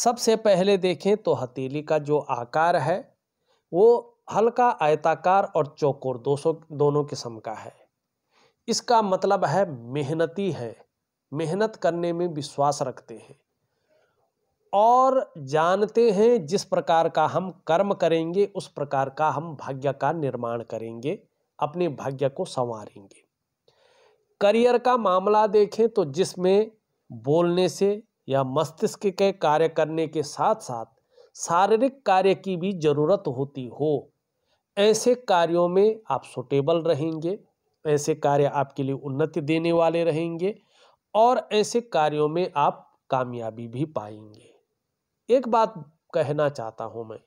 सबसे पहले देखें तो हथेली का जो आकार है वो हल्का आयताकार और चौकोर दोसों दोनों किस्म का है इसका मतलब है मेहनती है मेहनत करने में विश्वास रखते हैं और जानते हैं जिस प्रकार का हम कर्म करेंगे उस प्रकार का हम भाग्य का निर्माण करेंगे अपने भाग्य को संवारेंगे करियर का मामला देखें तो जिसमें बोलने से यह मस्तिष्क के कार्य करने के साथ साथ शारीरिक कार्य की भी जरूरत होती हो ऐसे कार्यों में आप सुटेबल रहेंगे ऐसे कार्य आपके लिए उन्नति देने वाले रहेंगे और ऐसे कार्यों में आप कामयाबी भी पाएंगे एक बात कहना चाहता हूं मैं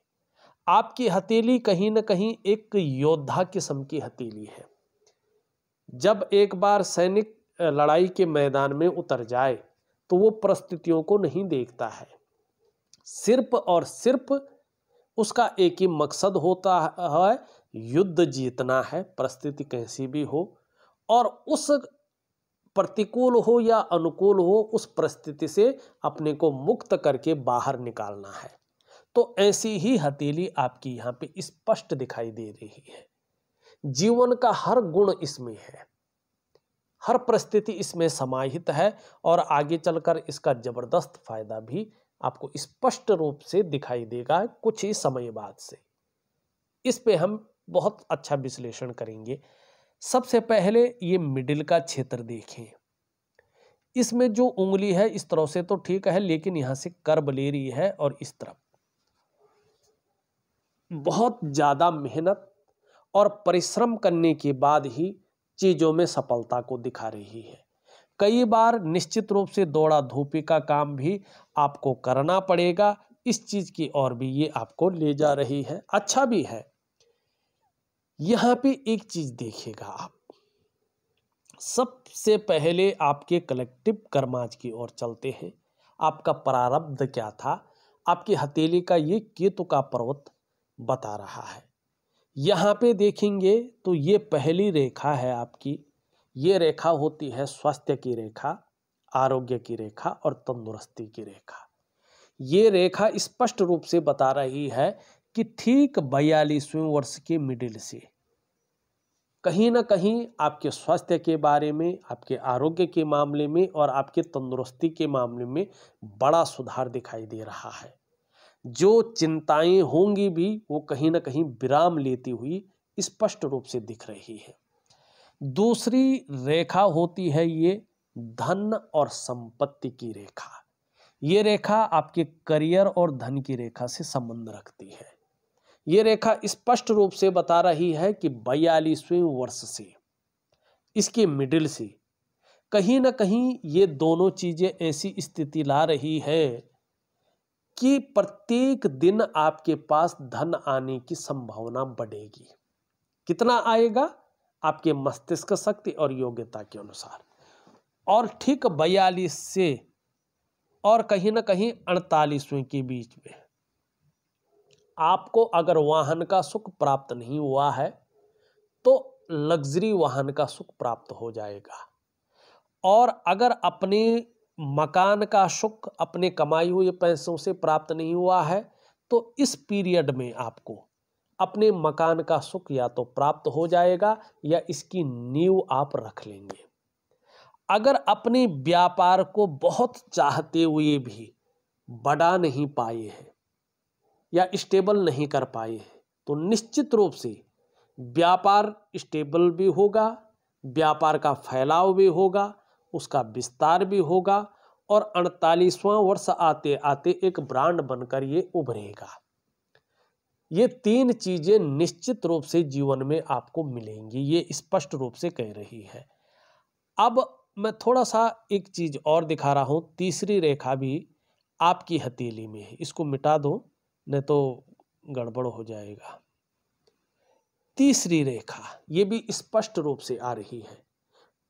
आपकी हथेली कहीं ना कहीं एक योद्धा किस्म की हथेली है जब एक बार सैनिक लड़ाई के मैदान में उतर जाए तो वो परिस्थितियों को नहीं देखता है सिर्फ और सिर्फ उसका एक ही मकसद होता है युद्ध जीतना है परिस्थिति कैसी भी हो और उस प्रतिकूल हो या अनुकूल हो उस परिस्थिति से अपने को मुक्त करके बाहर निकालना है तो ऐसी ही हथेली आपकी यहाँ पे स्पष्ट दिखाई दे रही है जीवन का हर गुण इसमें है हर परिस्थिति इसमें समाहित है और आगे चलकर इसका जबरदस्त फायदा भी आपको स्पष्ट रूप से दिखाई देगा कुछ ही समय बाद से इस पे हम बहुत अच्छा विश्लेषण करेंगे सबसे पहले ये मिडिल का क्षेत्र देखें इसमें जो उंगली है इस तरह से तो ठीक है लेकिन यहां से कर्ब ले रही है और इस तरफ बहुत ज़्यादा मेहनत और परिश्रम करने के बाद ही चीज़ों में सफलता को दिखा रही है कई बार निश्चित रूप से दौड़ा धूपी का काम भी आपको करना पड़ेगा इस चीज़ की ओर भी ये आपको ले जा रही है अच्छा भी है यहाँ पे एक चीज़ देखिएगा आप सबसे पहले आपके कलेक्टिव कर्माज की ओर चलते हैं आपका प्रारब्ध क्या था आपकी हथेली का ये केतु का पर्वत बता रहा है यहाँ पे देखेंगे तो ये पहली रेखा है आपकी ये रेखा होती है स्वास्थ्य की रेखा आरोग्य की रेखा और तंदुरुस्ती की रेखा ये रेखा स्पष्ट रूप से बता रही है कि ठीक बयालीसवें वर्ष के मिडिल से कहीं ना कहीं आपके स्वास्थ्य के बारे में आपके आरोग्य के मामले में और आपके तंदुरुस्ती के मामले में बड़ा सुधार दिखाई दे रहा है जो चिंताएं होंगी भी वो कहीं ना कहीं विराम लेती हुई स्पष्ट रूप से दिख रही है दूसरी रेखा होती है ये धन और संपत्ति की रेखा ये रेखा आपके करियर और धन की रेखा से संबंध रखती है ये रेखा स्पष्ट रूप से बता रही है कि बयालीसवें वर्ष से इसके मिडिल से कहीं ना कहीं ये दोनों चीज़ें ऐसी स्थिति ला रही है कि प्रत्येक दिन आपके पास धन आने की संभावना बढ़ेगी कितना आएगा आपके मस्तिष्क शक्ति और योग्यता के अनुसार और ठीक बयालीस से और कहीं ना कहीं अड़तालीसवें के बीच में आपको अगर वाहन का सुख प्राप्त नहीं हुआ है तो लग्जरी वाहन का सुख प्राप्त हो जाएगा और अगर अपने मकान का सुख अपने कमाई हुए पैसों से प्राप्त नहीं हुआ है तो इस पीरियड में आपको अपने मकान का सुख या तो प्राप्त हो जाएगा या इसकी नींव आप रख लेंगे अगर अपने व्यापार को बहुत चाहते हुए भी बढ़ा नहीं पाए हैं या स्टेबल नहीं कर पाए हैं तो निश्चित रूप से व्यापार स्टेबल भी होगा व्यापार का फैलाव भी होगा उसका विस्तार भी होगा और अड़तालीसवां वर्ष आते आते एक ब्रांड बनकर ये उभरेगा ये तीन चीजें निश्चित रूप से जीवन में आपको मिलेंगी ये स्पष्ट रूप से कह रही है अब मैं थोड़ा सा एक चीज और दिखा रहा हूं तीसरी रेखा भी आपकी हथेली में है इसको मिटा दो नहीं तो गड़बड़ हो जाएगा तीसरी रेखा ये भी स्पष्ट रूप से आ रही है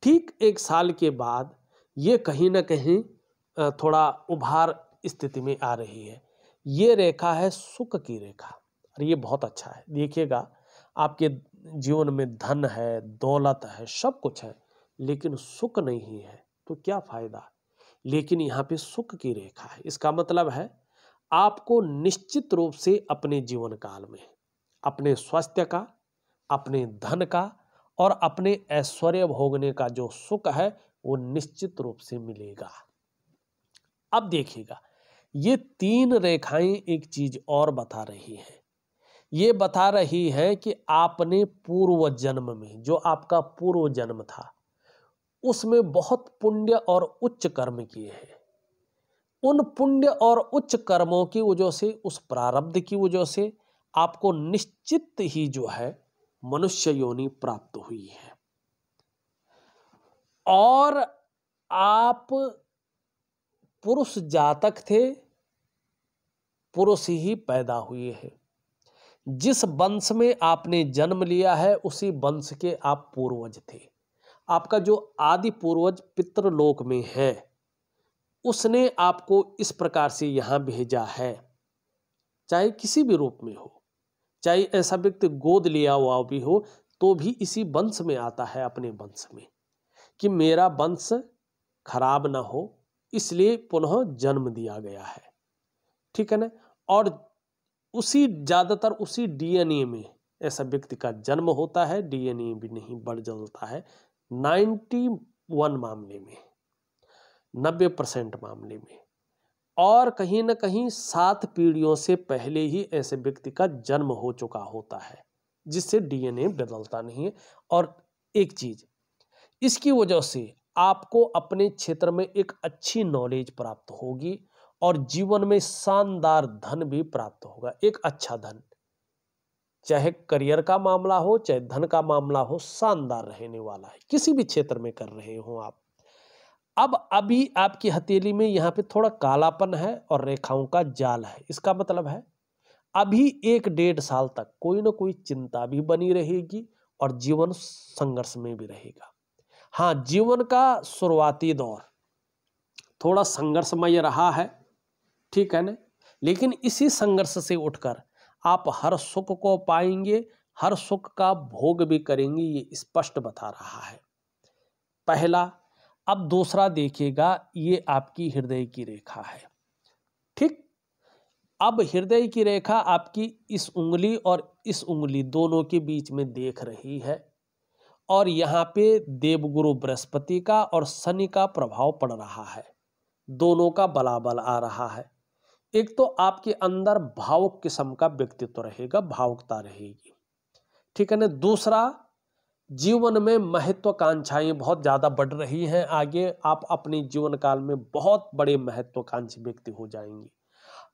ठीक एक साल के बाद ये कहीं ना कहीं थोड़ा उभार स्थिति में आ रही है ये रेखा है सुख की रेखा और ये बहुत अच्छा है देखिएगा आपके जीवन में धन है दौलत है सब कुछ है लेकिन सुख नहीं है तो क्या फायदा लेकिन यहाँ पे सुख की रेखा है इसका मतलब है आपको निश्चित रूप से अपने जीवन काल में अपने स्वास्थ्य का अपने धन का और अपने ऐश्वर्य भोगने का जो सुख है वो निश्चित रूप से मिलेगा अब देखिएगा ये तीन रेखाएं एक चीज और बता रही हैं ये बता रही है कि आपने पूर्व जन्म में जो आपका पूर्व जन्म था उसमें बहुत पुण्य और उच्च कर्म किए हैं उन पुण्य और उच्च कर्मों की वजह से उस प्रारब्ध की वजह से आपको निश्चित ही जो है मनुष्य योनि प्राप्त हुई है और आप पुरुष जातक थे पुरुष ही पैदा हुए हैं जिस वंश में आपने जन्म लिया है उसी वंश के आप पूर्वज थे आपका जो आदि पूर्वज पितृलोक में है उसने आपको इस प्रकार से यहां भेजा है चाहे किसी भी रूप में हो चाहे ऐसा व्यक्ति गोद लिया हुआ भी हो तो भी इसी वंश में आता है अपने वंश में कि मेरा वंश खराब ना हो इसलिए पुनः जन्म दिया गया है ठीक है ना और उसी ज़्यादातर उसी डीएनए में ऐसा व्यक्ति का जन्म होता है डीएनए भी नहीं बढ़ जलता है नाइन्टी वन मामले में नब्बे परसेंट मामले में और कहीं ना कहीं सात पीढ़ियों से पहले ही ऐसे व्यक्ति का जन्म हो चुका होता है जिससे डीएनए बदलता नहीं है और एक चीज इसकी वजह से आपको अपने क्षेत्र में एक अच्छी नॉलेज प्राप्त होगी और जीवन में शानदार धन भी प्राप्त होगा एक अच्छा धन चाहे करियर का मामला हो चाहे धन का मामला हो शानदार रहने वाला है किसी भी क्षेत्र में कर रहे हो आप अब अभी आपकी हथेली में यहाँ पे थोड़ा कालापन है और रेखाओं का जाल है इसका मतलब है अभी एक डेढ़ साल तक कोई ना कोई चिंता भी बनी रहेगी और जीवन संघर्ष में भी रहेगा हाँ जीवन का शुरुआती दौर थोड़ा संघर्षमय रहा है ठीक है ना लेकिन इसी संघर्ष से उठकर आप हर सुख को पाएंगे हर सुख का भोग भी करेंगे ये स्पष्ट बता रहा है पहला अब दूसरा देखिएगा ये आपकी हृदय की रेखा है ठीक अब हृदय की रेखा आपकी इस उंगली और इस उंगली दोनों के बीच में देख रही है और यहाँ पे देवगुरु बृहस्पति का और शनि का प्रभाव पड़ रहा है दोनों का बलाबल आ रहा है एक तो आपके अंदर भावुक किस्म का व्यक्तित्व रहेगा भावुकता रहेगी ठीक है ना दूसरा जीवन में महत्वाकांक्षाएं बहुत ज़्यादा बढ़ रही हैं आगे आप अपने जीवन काल में बहुत बड़े महत्वाकांक्षी व्यक्ति हो जाएंगे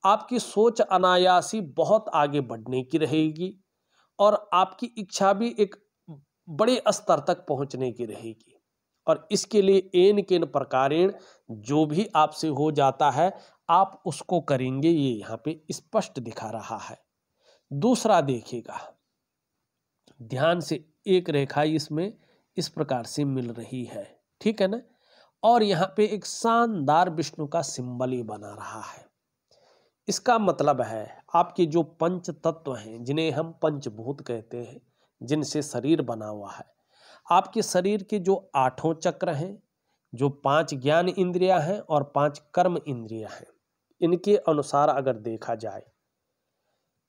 आपकी सोच अनायासी बहुत आगे बढ़ने की रहेगी और आपकी इच्छा भी एक बड़े स्तर तक पहुंचने की रहेगी और इसके लिए एन केन प्रकारेण जो भी आपसे हो जाता है आप उसको करेंगे ये यहाँ पे स्पष्ट दिखा रहा है दूसरा देखिएगा ध्यान से एक रेखा इसमें इस प्रकार से मिल रही है ठीक है ना और यहाँ पे एक शानदार विष्णु का सिंबल ही बना रहा है इसका मतलब है आपके जो पंच तत्व हैं जिन्हें हम पंचभूत कहते हैं जिनसे शरीर बना हुआ है आपके शरीर के जो आठों चक्र हैं जो पांच ज्ञान इंद्रिया हैं और पांच कर्म इंद्रिया हैं इनके अनुसार अगर देखा जाए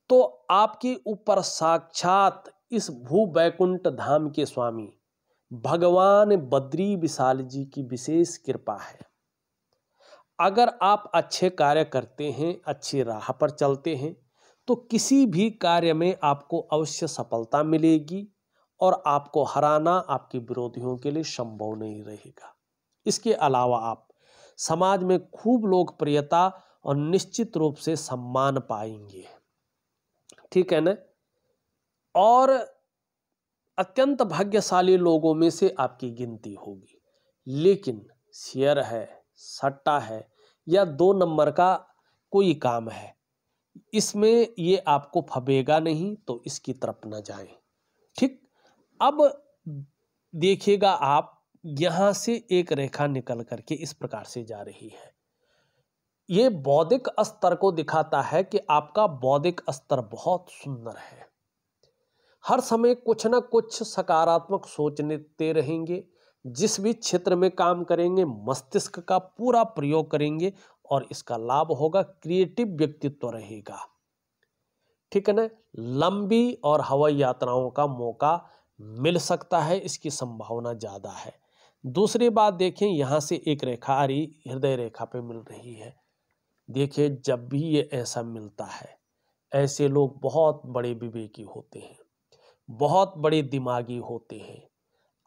तो आपके ऊपर साक्षात इस भू बैकुंठ धाम के स्वामी भगवान बद्री विशाल जी की विशेष कृपा है अगर आप अच्छे कार्य करते हैं अच्छी राह पर चलते हैं तो किसी भी कार्य में आपको अवश्य सफलता मिलेगी और आपको हराना आपके विरोधियों के लिए संभव नहीं रहेगा इसके अलावा आप समाज में खूब लोकप्रियता और निश्चित रूप से सम्मान पाएंगे ठीक है ना और अत्यंत भाग्यशाली लोगों में से आपकी गिनती होगी लेकिन शेयर है सट्टा है या दो नंबर का कोई काम है इसमें ये आपको फबेगा नहीं तो इसकी तरफ ना जाए ठीक अब देखिएगा आप यहाँ से एक रेखा निकल करके इस प्रकार से जा रही है ये बौद्धिक स्तर को दिखाता है कि आपका बौद्धिक स्तर बहुत सुंदर है हर समय कुछ ना कुछ सकारात्मक सोचते रहेंगे जिस भी क्षेत्र में काम करेंगे मस्तिष्क का पूरा प्रयोग करेंगे और इसका लाभ होगा क्रिएटिव व्यक्तित्व रहेगा ठीक है ना लंबी और हवाई यात्राओं का मौका मिल सकता है इसकी संभावना ज़्यादा है दूसरी बात देखें यहाँ से एक रेखा आ रही हृदय रेखा पे मिल रही है देखिए जब भी ये ऐसा मिलता है ऐसे लोग बहुत बड़े विवेकी होते हैं बहुत बड़े दिमागी होते हैं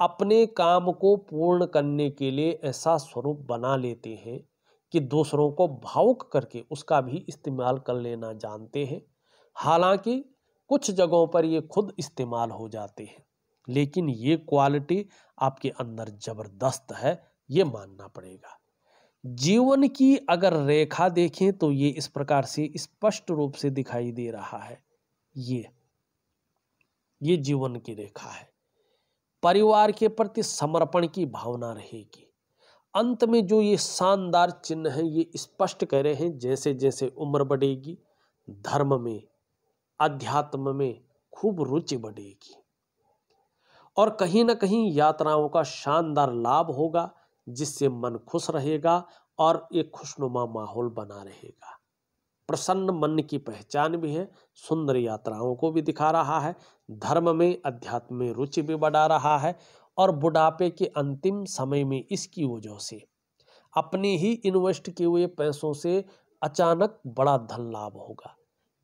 अपने काम को पूर्ण करने के लिए ऐसा स्वरूप बना लेते हैं कि दूसरों को भावुक करके उसका भी इस्तेमाल कर लेना जानते हैं हालांकि कुछ जगहों पर ये खुद इस्तेमाल हो जाते हैं लेकिन ये क्वालिटी आपके अंदर ज़बरदस्त है ये मानना पड़ेगा जीवन की अगर रेखा देखें तो ये इस प्रकार से स्पष्ट रूप से दिखाई दे रहा है ये ये जीवन की रेखा है परिवार के प्रति समर्पण की भावना रहेगी अंत में जो ये शानदार चिन्ह है ये स्पष्ट कह रहे हैं जैसे जैसे उम्र बढ़ेगी धर्म में अध्यात्म में खूब रुचि बढ़ेगी और कहीं ना कहीं यात्राओं का शानदार लाभ होगा जिससे मन खुश रहेगा और एक खुशनुमा माहौल बना रहेगा प्रसन्न मन की पहचान भी है सुंदर यात्राओं को भी दिखा रहा है धर्म में अध्यात्म में रुचि भी बढ़ा रहा है और बुढ़ापे के अंतिम समय में इसकी वजह से अपने ही इन्वेस्ट किए हुए पैसों से अचानक बड़ा धन लाभ होगा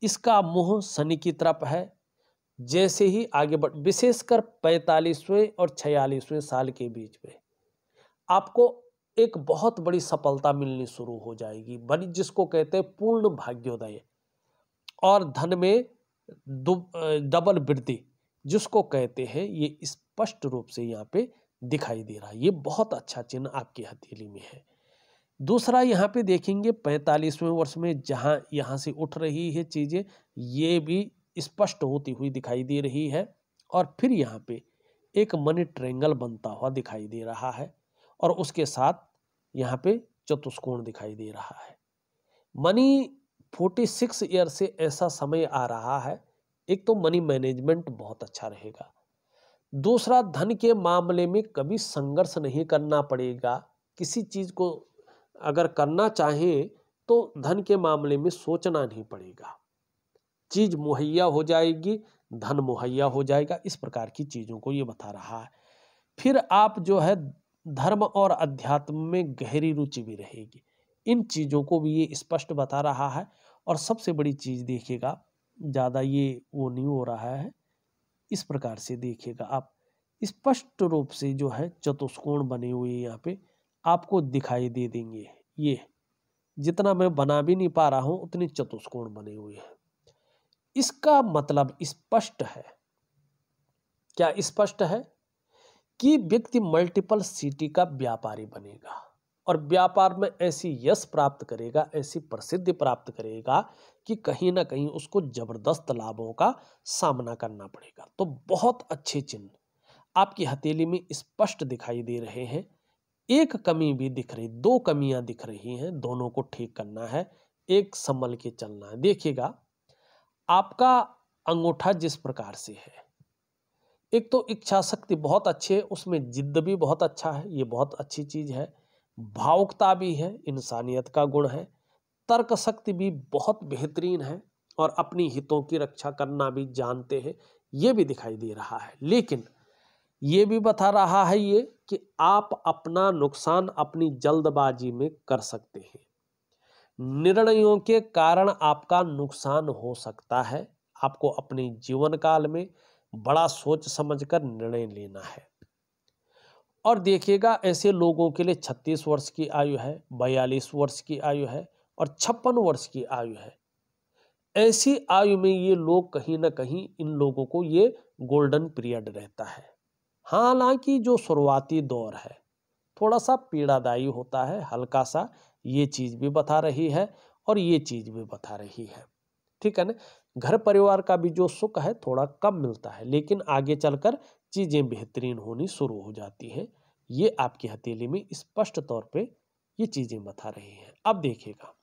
इसका मुंह शनि की तरफ है जैसे ही आगे बढ़ विशेषकर पैंतालीसवें और छियालीसवें साल के बीच में आपको एक बहुत बड़ी सफलता मिलनी शुरू हो जाएगी बनी जिसको कहते हैं पूर्ण भाग्योदय और धन में डबल वृद्धि जिसको कहते हैं ये स्पष्ट रूप से यहाँ पे दिखाई दे रहा है ये बहुत अच्छा चिन्ह आपकी हथेली में है दूसरा यहाँ पे देखेंगे पैंतालीसवें वर्ष में जहाँ यहाँ से उठ रही है चीज़ें ये भी स्पष्ट होती हुई दिखाई दे रही है और फिर यहाँ पे एक मनी ट्रेंगल बनता हुआ दिखाई दे रहा है और उसके साथ यहाँ पे चतुष्कोण दिखाई दे रहा है मनी फोर्टी सिक्स ईयर से ऐसा समय आ रहा है एक तो मनी मैनेजमेंट बहुत अच्छा रहेगा दूसरा धन के मामले में कभी संघर्ष नहीं करना पड़ेगा किसी चीज़ को अगर करना चाहे तो धन के मामले में सोचना नहीं पड़ेगा चीज़ मुहैया हो जाएगी धन मुहैया हो जाएगा इस प्रकार की चीज़ों को ये बता रहा है फिर आप जो है धर्म और अध्यात्म में गहरी रुचि भी रहेगी इन चीज़ों को भी ये स्पष्ट बता रहा है और सबसे बड़ी चीज़ देखिएगा ज़्यादा ये वो नहीं हो रहा है इस प्रकार से देखिएगा आप स्पष्ट रूप से जो है चतुष्कोण बने हुए यहाँ पे आपको दिखाई दे देंगे ये जितना मैं बना भी नहीं पा रहा हूँ उतने चतुष्कोण बने हुए हैं इसका मतलब स्पष्ट है क्या स्पष्ट है कि व्यक्ति मल्टीपल सिटी का व्यापारी बनेगा और व्यापार में ऐसी यश प्राप्त करेगा ऐसी प्रसिद्धि प्राप्त करेगा कि कहीं ना कहीं उसको जबरदस्त लाभों का सामना करना पड़ेगा तो बहुत अच्छे चिन्ह आपकी हथेली में स्पष्ट दिखाई दे रहे हैं एक कमी भी दिख रही दो कमियां दिख रही हैं दोनों को ठीक करना है एक संभल के चलना है देखिएगा आपका अंगूठा जिस प्रकार से है एक तो इच्छा शक्ति बहुत अच्छी है उसमें जिद्द भी बहुत अच्छा है ये बहुत अच्छी चीज़ है भावुकता भी है इंसानियत का गुण है तर्क शक्ति भी बहुत बेहतरीन है और अपनी हितों की रक्षा करना भी जानते हैं ये भी दिखाई दे रहा है लेकिन ये भी बता रहा है ये कि आप अपना नुकसान अपनी जल्दबाजी में कर सकते हैं निर्णयों के कारण आपका नुकसान हो सकता है आपको अपने जीवन काल में बड़ा सोच समझकर निर्णय लेना है और देखिएगा ऐसे लोगों के लिए छत्तीस वर्ष की आयु है बयालीस वर्ष की आयु है और छप्पन वर्ष की आयु है ऐसी आयु में ये लोग कहीं ना कहीं इन लोगों को ये गोल्डन पीरियड रहता है हालांकि जो शुरुआती दौर है थोड़ा सा पीड़ादायी होता है हल्का सा ये चीज़ भी बता रही है और ये चीज़ भी बता रही है ठीक है ना घर परिवार का भी जो सुख है थोड़ा कम मिलता है लेकिन आगे चलकर चीज़ें बेहतरीन होनी शुरू हो जाती हैं ये आपकी हथेली में स्पष्ट तौर पे ये चीज़ें बता रही हैं अब देखिएगा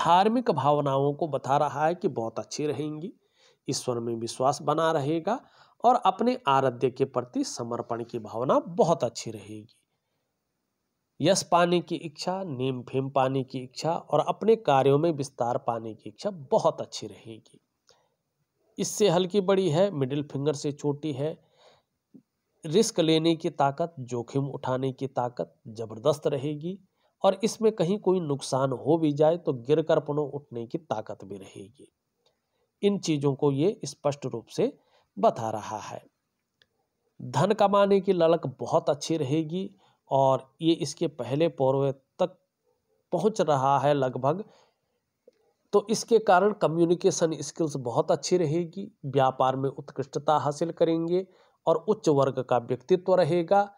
धार्मिक भावनाओं को बता रहा है कि बहुत अच्छी रहेंगी ईश्वर में विश्वास बना रहेगा और अपने आराध्य के प्रति समर्पण की भावना बहुत अच्छी रहेगी यश पाने की इच्छा नेम फेम पाने की इच्छा और अपने कार्यों में विस्तार पाने की इच्छा बहुत अच्छी रहेगी इससे हल्की बड़ी है मिडिल फिंगर से छोटी है रिस्क लेने की ताकत जोखिम उठाने की ताकत ज़बरदस्त रहेगी और इसमें कहीं कोई नुकसान हो भी जाए तो गिर कर पुनः उठने की ताकत भी रहेगी इन चीज़ों को ये स्पष्ट रूप से बता रहा है धन कमाने की ललक बहुत अच्छी रहेगी और ये इसके पहले पौरवे तक पहुंच रहा है लगभग तो इसके कारण कम्युनिकेशन स्किल्स बहुत अच्छी रहेगी व्यापार में उत्कृष्टता हासिल करेंगे और उच्च वर्ग का व्यक्तित्व रहेगा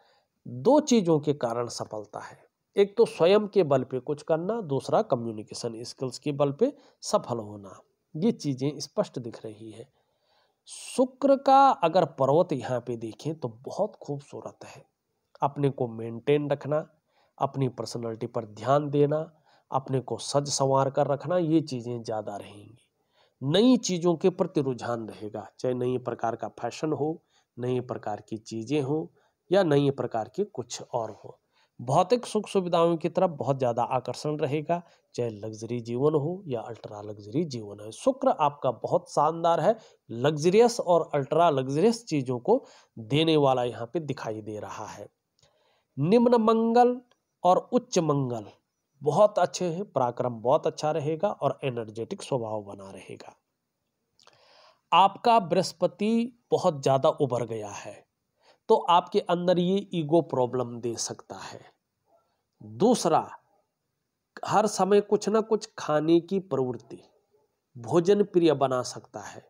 दो चीज़ों के कारण सफलता है एक तो स्वयं के बल पे कुछ करना दूसरा कम्युनिकेशन स्किल्स के बल पे सफल होना ये चीज़ें स्पष्ट दिख रही है शुक्र का अगर पर्वत यहाँ पे देखें तो बहुत खूबसूरत है अपने को मेंटेन रखना अपनी पर्सनालिटी पर ध्यान देना अपने को सज संवार कर रखना ये चीज़ें ज़्यादा रहेंगी नई चीज़ों के प्रति रुझान रहेगा चाहे नई प्रकार का फैशन हो नई प्रकार की चीज़ें हो या नई प्रकार की कुछ और हो भौतिक सुख सुविधाओं की तरफ बहुत ज़्यादा आकर्षण रहेगा चाहे लग्जरी जीवन हो या अल्ट्रा लग्जरी जीवन है शुक्र आपका बहुत शानदार है लग्जरियस और अल्ट्रा लग्जरियस चीज़ों को देने वाला यहाँ पे दिखाई दे रहा है निम्न मंगल और उच्च मंगल बहुत अच्छे हैं पराक्रम बहुत अच्छा रहेगा और एनर्जेटिक स्वभाव बना रहेगा आपका बृहस्पति बहुत ज़्यादा उभर गया है तो आपके अंदर ये ईगो प्रॉब्लम दे सकता है दूसरा हर समय कुछ ना कुछ खाने की प्रवृत्ति भोजन प्रिय बना सकता है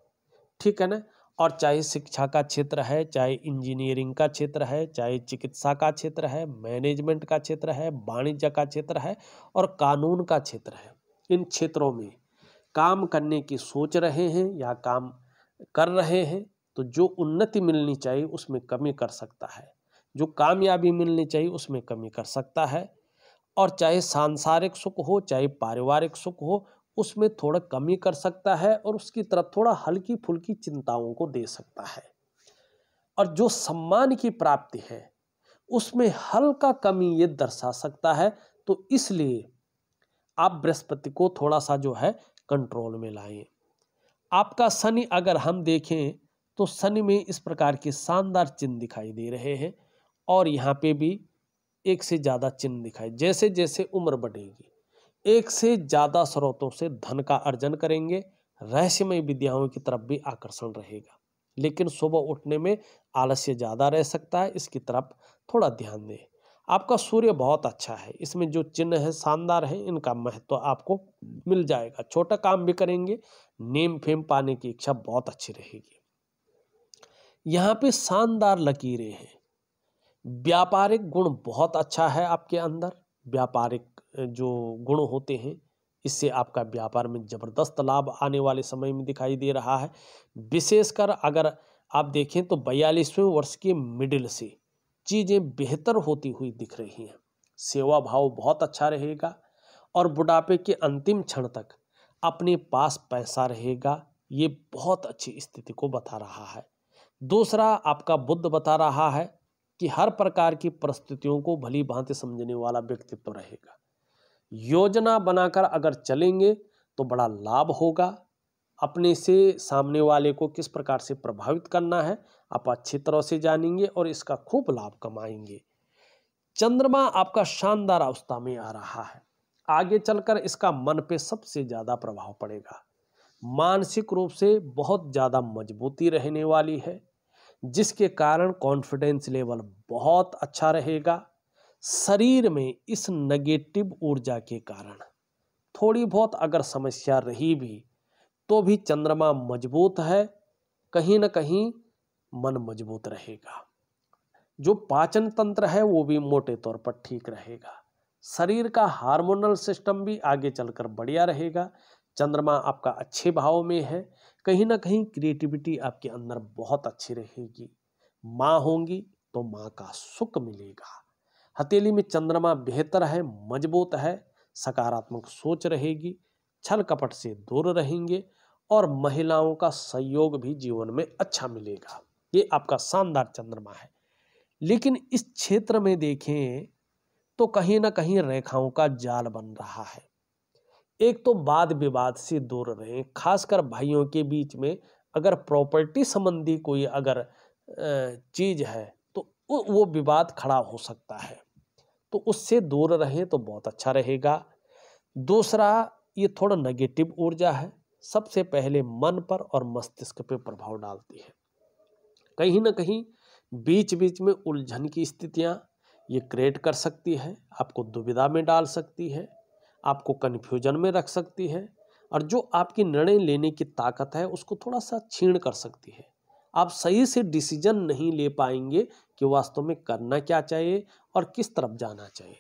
ठीक है ना और चाहे शिक्षा का क्षेत्र है चाहे इंजीनियरिंग का क्षेत्र है चाहे चिकित्सा का क्षेत्र है मैनेजमेंट का क्षेत्र है वाणिज्य का क्षेत्र है और कानून का क्षेत्र है इन क्षेत्रों में काम करने की सोच रहे हैं या काम कर रहे हैं तो जो उन्नति मिलनी चाहिए उसमें कमी कर सकता है जो कामयाबी मिलनी चाहिए उसमें कमी कर सकता है और चाहे सांसारिक सुख हो चाहे पारिवारिक सुख हो उसमें थोड़ा कमी कर सकता है और उसकी तरफ थोड़ा हल्की फुल्की चिंताओं को दे सकता है और जो सम्मान की प्राप्ति है उसमें हल्का कमी ये दर्शा सकता है तो इसलिए आप बृहस्पति को थोड़ा सा जो है कंट्रोल में लाएं आपका शनि अगर हम देखें तो शनि में इस प्रकार के शानदार चिन्ह दिखाई दे रहे हैं और यहाँ पे भी एक से ज़्यादा चिन्ह दिखाई जैसे जैसे उम्र बढ़ेगी एक से ज़्यादा स्रोतों से धन का अर्जन करेंगे रहस्यमय विद्याओं की तरफ भी आकर्षण रहेगा लेकिन सुबह उठने में आलस्य ज़्यादा रह सकता है इसकी तरफ थोड़ा ध्यान दें आपका सूर्य बहुत अच्छा है इसमें जो चिन्ह है शानदार है इनका महत्व तो आपको मिल जाएगा छोटा काम भी करेंगे नेम फेम पाने की इच्छा बहुत अच्छी रहेगी यहाँ पे शानदार लकीरें हैं व्यापारिक गुण बहुत अच्छा है आपके अंदर व्यापारिक जो गुण होते हैं इससे आपका व्यापार में ज़बरदस्त लाभ आने वाले समय में दिखाई दे रहा है विशेषकर अगर आप देखें तो बयालीसवें वर्ष के मिडिल से चीज़ें बेहतर होती हुई दिख रही हैं सेवा भाव बहुत अच्छा रहेगा और बुढ़ापे के अंतिम क्षण तक अपने पास पैसा रहेगा ये बहुत अच्छी स्थिति को बता रहा है दूसरा आपका बुद्ध बता रहा है कि हर प्रकार की परिस्थितियों को भली भांति समझने वाला व्यक्तित्व रहेगा योजना बनाकर अगर चलेंगे तो बड़ा लाभ होगा अपने से सामने वाले को किस प्रकार से प्रभावित करना है आप अच्छी तरह से जानेंगे और इसका खूब लाभ कमाएंगे चंद्रमा आपका शानदार अवस्था में आ रहा है आगे चलकर इसका मन पे सबसे ज़्यादा प्रभाव पड़ेगा मानसिक रूप से बहुत ज़्यादा मजबूती रहने वाली है जिसके कारण कॉन्फिडेंस लेवल बहुत अच्छा रहेगा शरीर में इस नेगेटिव ऊर्जा के कारण थोड़ी बहुत अगर समस्या रही भी तो भी चंद्रमा मजबूत है कहीं ना कहीं मन मजबूत रहेगा जो पाचन तंत्र है वो भी मोटे तौर पर ठीक रहेगा शरीर का हार्मोनल सिस्टम भी आगे चलकर बढ़िया रहेगा चंद्रमा आपका अच्छे भाव में है कहीं ना कहीं क्रिएटिविटी आपके अंदर बहुत अच्छी रहेगी माँ होंगी तो माँ का सुख मिलेगा हथेली में चंद्रमा बेहतर है मजबूत है सकारात्मक सोच रहेगी छल कपट से दूर रहेंगे और महिलाओं का सहयोग भी जीवन में अच्छा मिलेगा ये आपका शानदार चंद्रमा है लेकिन इस क्षेत्र में देखें तो कहीं ना कहीं रेखाओं का जाल बन रहा है एक तो वाद विवाद से दूर रहें खासकर भाइयों के बीच में अगर प्रॉपर्टी संबंधी कोई अगर चीज़ है तो वो विवाद खड़ा हो सकता है तो उससे दूर रहें तो बहुत अच्छा रहेगा दूसरा ये थोड़ा नेगेटिव ऊर्जा है सबसे पहले मन पर और मस्तिष्क पर प्रभाव डालती है कहीं ना कहीं बीच बीच में उलझन की स्थितियाँ ये क्रिएट कर सकती है आपको दुविधा में डाल सकती है आपको कन्फ्यूजन में रख सकती है और जो आपकी निर्णय लेने की ताकत है उसको थोड़ा सा छीण कर सकती है आप सही से डिसीजन नहीं ले पाएंगे कि वास्तव में करना क्या चाहिए और किस तरफ जाना चाहिए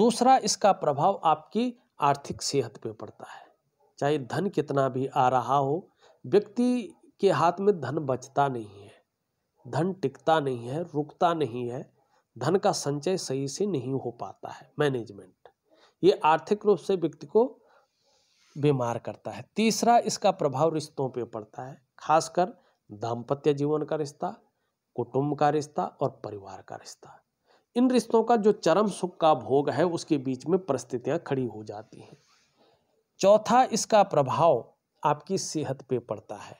दूसरा इसका प्रभाव आपकी आर्थिक सेहत पे पड़ता है चाहे धन कितना भी आ रहा हो व्यक्ति के हाथ में धन बचता नहीं है धन टिकता नहीं है रुकता नहीं है धन का संचय सही से नहीं हो पाता है मैनेजमेंट ये आर्थिक रूप से व्यक्ति को बीमार करता है तीसरा इसका प्रभाव रिश्तों पे पड़ता है खासकर दाम्पत्य जीवन का रिश्ता कुटुंब का रिश्ता और परिवार का रिश्ता इन रिश्तों का जो चरम सुख का भोग है उसके बीच में परिस्थितियां खड़ी हो जाती हैं चौथा इसका प्रभाव आपकी सेहत पे पड़ता है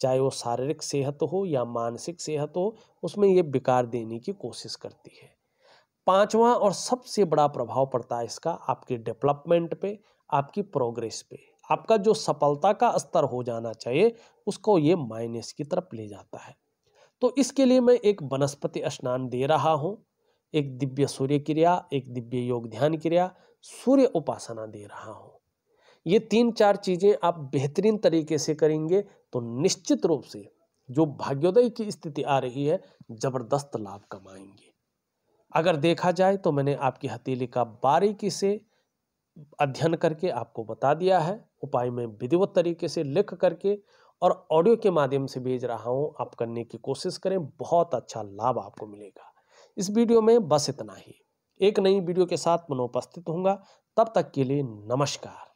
चाहे वो शारीरिक सेहत हो या मानसिक सेहत हो उसमें ये बिकार देने की कोशिश करती है पांचवा और सबसे बड़ा प्रभाव पड़ता है इसका आपके डेवलपमेंट पे आपकी प्रोग्रेस पे आपका जो सफलता का स्तर हो जाना चाहिए उसको ये माइनस की तरफ ले जाता है तो इसके लिए मैं एक वनस्पति स्नान दे रहा हूँ एक दिव्य सूर्य क्रिया एक दिव्य योग ध्यान क्रिया सूर्य उपासना दे रहा हूँ ये तीन चार चीज़ें आप बेहतरीन तरीके से करेंगे तो निश्चित रूप से जो भाग्योदय की स्थिति आ रही है ज़बरदस्त लाभ कमाएंगे अगर देखा जाए तो मैंने आपकी हथेली का बारीकी से अध्ययन करके आपको बता दिया है उपाय में विधिवत तरीके से लिख करके और ऑडियो के माध्यम से भेज रहा हूँ आप करने की कोशिश करें बहुत अच्छा लाभ आपको मिलेगा इस वीडियो में बस इतना ही एक नई वीडियो के साथ मनोपस्थित होंगे तब तक के लिए नमस्कार